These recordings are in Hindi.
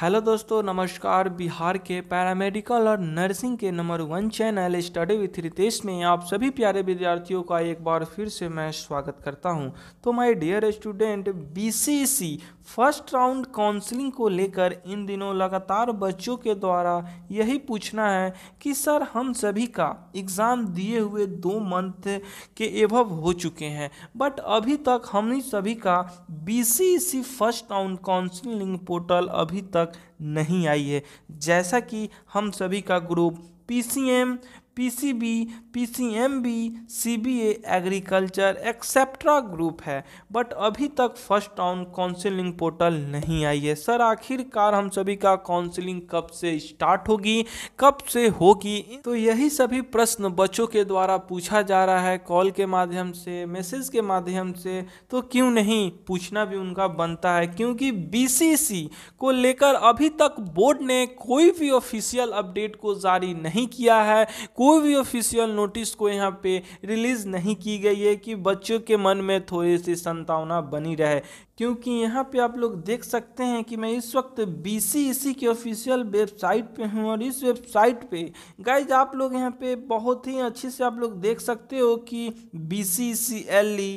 हेलो दोस्तों नमस्कार बिहार के पैरामेडिकल और नर्सिंग के number one channel study with Ritesh में आप सभी प्यारे विद्यार्थियों का एक बार फिर से मैं स्वागत करता हूं तो my dear student BCC first round counselling को लेकर इन दिनों लगातार बच्चों के द्वारा यही पूछना है कि सर हम सभी का एग्ज़ाम दिए हुए दो मंथ के एभव हो चुके हैं बट अभी तक हम सभी का B first round counselling portal अभी तक तक नहीं आई है जैसा कि हम सभी का group PCM PCB PCMB CBA agriculture etcetera group है बट अभी तक फर्स्ट टाउन काउंसिलिंग पोर्टल नहीं आई है सर आखिरकार हम सभी का काउंसिलिंग कब से स्टार्ट होगी कब से होगी तो यही सभी प्रश्न बच्चों के द्वारा पूछा जा रहा है कॉल के माध्यम से मैसेज के माध्यम से तो क्यों नहीं पूछना भी उनका बनता है क्योंकि सी को लेकर अभी तक बोर्ड ने कोई भी ऑफिशियल अपडेट को जारी नहीं नहीं किया है कोई भी ऑफिशियल नोटिस को यहाँ पे रिलीज़ नहीं की गई है कि बच्चों के मन में थोड़ी सी संतावना बनी रहे क्योंकि यहाँ पे आप लोग देख सकते हैं कि मैं इस वक्त बी की ऑफिशियल वेबसाइट पे हूँ और इस वेबसाइट पे गाइज आप लोग यहाँ पे बहुत ही अच्छे से आप लोग देख सकते हो कि B C C L E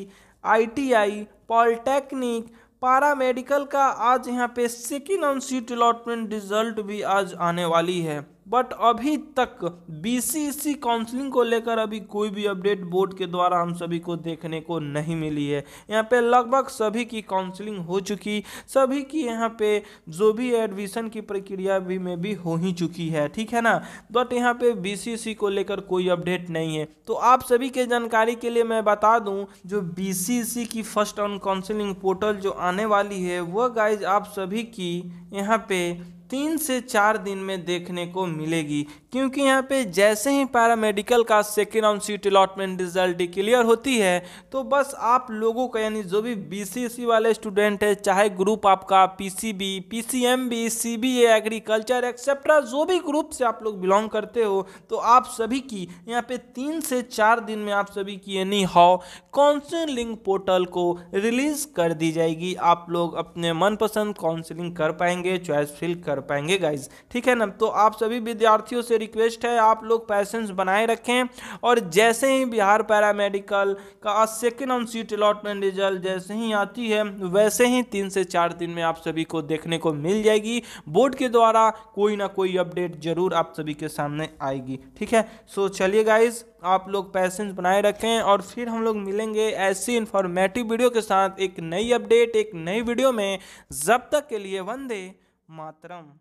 I T I polytechnic paramedical का आज यहाँ पे second on seat allotment result भी आज आने वाली है बट अभी तक बीसीसी काउंसलिंग को लेकर अभी कोई भी अपडेट बोर्ड के द्वारा हम सभी को देखने को नहीं मिली है यहाँ पे लगभग सभी की काउंसलिंग हो चुकी सभी की यहाँ पे जो भी एडमिशन की प्रक्रिया भी में भी हो ही चुकी है ठीक है ना बट यहाँ पे बीसीसी को लेकर कोई अपडेट नहीं है तो आप सभी के जानकारी के लिए मैं बता दूँ जो सी की फर्स्ट ऑन काउंसिलिंग पोर्टल जो आने वाली है वह गाइज आप सभी की यहाँ पे तीन से चार दिन में देखने को मिलेगी क्योंकि यहाँ पे जैसे ही पैरामेडिकल का second round seat allotment result clear होती है तो बस आप लोगों का यानी जो भी बीसीसी वाले स्टूडेंट है चाहे ग्रुप आपका PCB PCMB CBA agriculture etcetera जो भी ग्रुप से आप लोग बिलोंग करते हो तो आप सभी की यहाँ पे तीन से चार दिन में आप सभी की यानी हाउ काउंसिलिंग पोर्टल को रिलीज़ कर दी जाएगी आप लोग अपने मनपसंद काउंसिलिंग कर पाएंगे चॉइस फिल कर पाएंगे गाइज ठीक है ना तो आप सभी विद्यार्थियों से रिक्वेस्ट है आप लोग पैसेंस बनाए रखें और जैसे ही बिहार पैरामेडिकल का second on seat allotment result जैसे ही आती है वैसे ही तीन से चार दिन में आप सभी को देखने को मिल जाएगी बोर्ड के द्वारा कोई ना कोई अपडेट जरूर आप सभी के सामने आएगी ठीक है सो चलिए गाइज आप लोग पैसेंस बनाए रखें और फिर हम लोग मिलेंगे ऐसी इन्फॉर्मेटिव वीडियो के साथ एक नई अपडेट एक नई वीडियो में जब तक के लिए वंदे मातरम